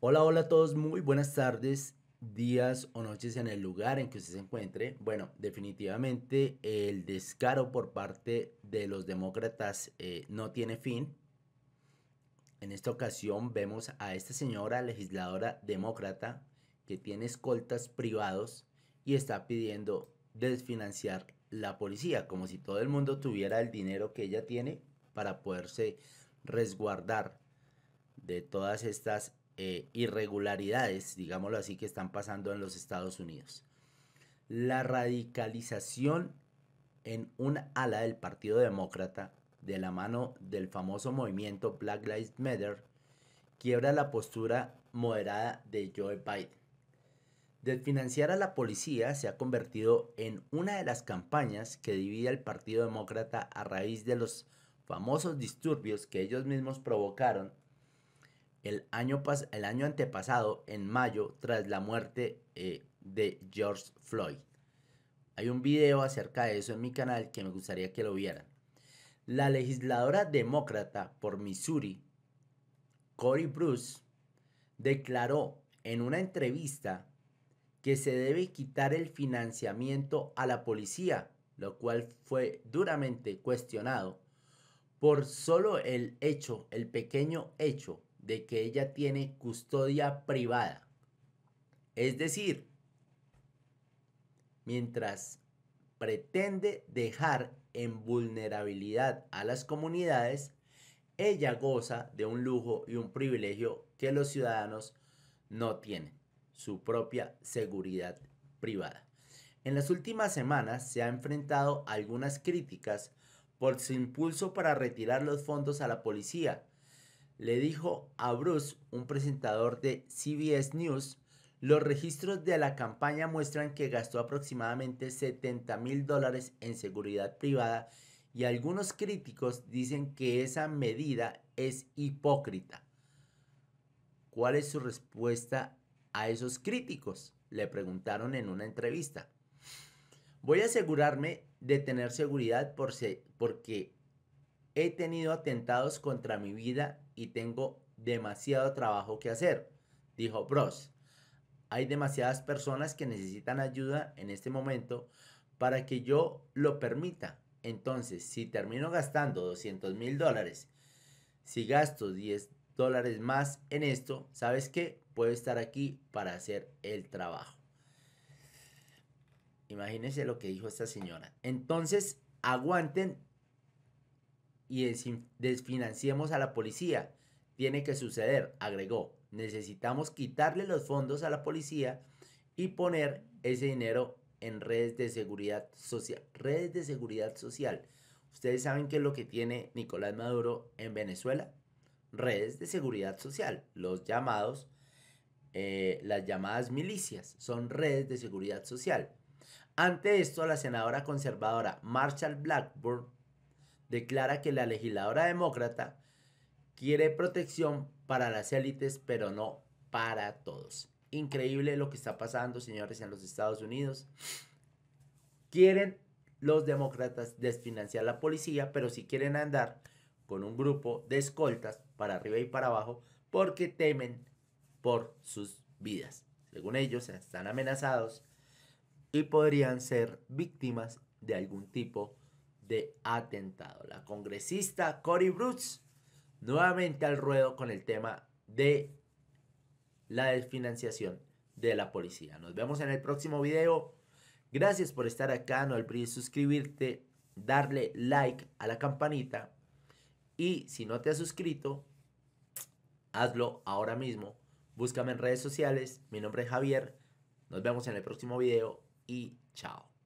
Hola, hola a todos, muy buenas tardes, días o noches en el lugar en que usted se encuentre. Bueno, definitivamente el descaro por parte de los demócratas eh, no tiene fin. En esta ocasión vemos a esta señora legisladora demócrata que tiene escoltas privados y está pidiendo desfinanciar la policía, como si todo el mundo tuviera el dinero que ella tiene para poderse resguardar de todas estas eh, irregularidades, digámoslo así, que están pasando en los Estados Unidos. La radicalización en un ala del Partido Demócrata, de la mano del famoso movimiento Black Lives Matter, quiebra la postura moderada de Joe Biden. Desfinanciar a la policía se ha convertido en una de las campañas que divide al Partido Demócrata a raíz de los famosos disturbios que ellos mismos provocaron el año, el año antepasado, en mayo, tras la muerte eh, de George Floyd. Hay un video acerca de eso en mi canal que me gustaría que lo vieran. La legisladora demócrata por Missouri, Cory Bruce, declaró en una entrevista que se debe quitar el financiamiento a la policía, lo cual fue duramente cuestionado por solo el hecho, el pequeño hecho de que ella tiene custodia privada. Es decir, mientras pretende dejar en vulnerabilidad a las comunidades, ella goza de un lujo y un privilegio que los ciudadanos no tienen, su propia seguridad privada. En las últimas semanas se ha enfrentado a algunas críticas por su impulso para retirar los fondos a la policía, le dijo a Bruce, un presentador de CBS News, los registros de la campaña muestran que gastó aproximadamente 70 mil dólares en seguridad privada y algunos críticos dicen que esa medida es hipócrita. ¿Cuál es su respuesta a esos críticos? Le preguntaron en una entrevista. Voy a asegurarme de tener seguridad por se, porque He tenido atentados contra mi vida y tengo demasiado trabajo que hacer, dijo Bros. Hay demasiadas personas que necesitan ayuda en este momento para que yo lo permita. Entonces, si termino gastando 200 mil dólares, si gasto 10 dólares más en esto, ¿sabes qué? Puedo estar aquí para hacer el trabajo. Imagínense lo que dijo esta señora. Entonces, aguanten y desfinanciemos a la policía. Tiene que suceder, agregó. Necesitamos quitarle los fondos a la policía y poner ese dinero en redes de seguridad social. Redes de seguridad social. Ustedes saben qué es lo que tiene Nicolás Maduro en Venezuela. Redes de seguridad social. Los llamados, eh, las llamadas milicias, son redes de seguridad social. Ante esto, la senadora conservadora Marshall Blackburn declara que la legisladora demócrata quiere protección para las élites, pero no para todos. Increíble lo que está pasando, señores, en los Estados Unidos. Quieren los demócratas desfinanciar la policía, pero si sí quieren andar con un grupo de escoltas para arriba y para abajo porque temen por sus vidas. Según ellos, están amenazados y podrían ser víctimas de algún tipo de de atentado. La congresista Cory Brooks nuevamente al ruedo con el tema de la desfinanciación de la policía. Nos vemos en el próximo video. Gracias por estar acá. No olvides suscribirte, darle like a la campanita. Y si no te has suscrito, hazlo ahora mismo. Búscame en redes sociales. Mi nombre es Javier. Nos vemos en el próximo video y chao.